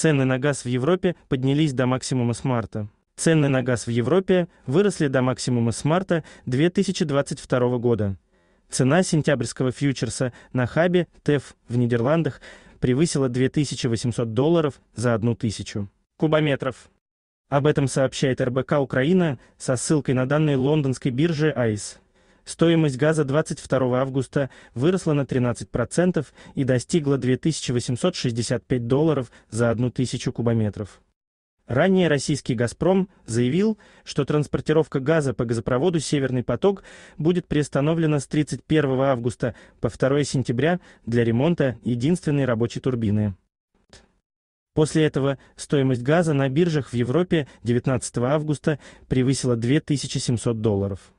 Цены на газ в Европе поднялись до максимума с марта. Цены на газ в Европе выросли до максимума с марта 2022 года. Цена сентябрьского фьючерса на хабе ТЭФ в Нидерландах превысила 2800 долларов за одну тысячу кубометров. Об этом сообщает РБК Украина со ссылкой на данные лондонской биржи ICE. Стоимость газа 22 августа выросла на 13% и достигла 2865 долларов за 1000 кубометров. Ранее российский «Газпром» заявил, что транспортировка газа по газопроводу «Северный поток» будет приостановлена с 31 августа по 2 сентября для ремонта единственной рабочей турбины. После этого стоимость газа на биржах в Европе 19 августа превысила 2700 долларов.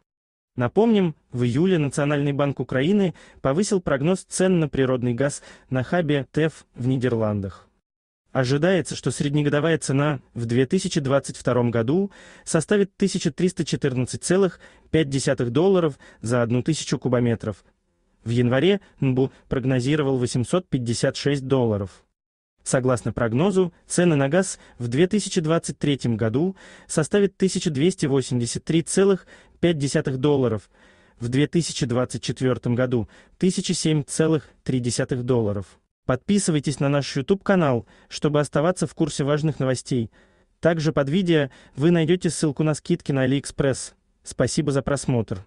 Напомним, в июле Национальный банк Украины повысил прогноз цен на природный газ на хабе ТЭФ в Нидерландах. Ожидается, что среднегодовая цена в 2022 году составит 1314,5 долларов за 1000 кубометров. В январе НБУ прогнозировал 856 долларов. Согласно прогнозу, цены на газ в 2023 году составят 1283,5 1,5 долларов, в 2024 году 1007,3 долларов. Подписывайтесь на наш YouTube-канал, чтобы оставаться в курсе важных новостей. Также под видео вы найдете ссылку на скидки на AliExpress. Спасибо за просмотр.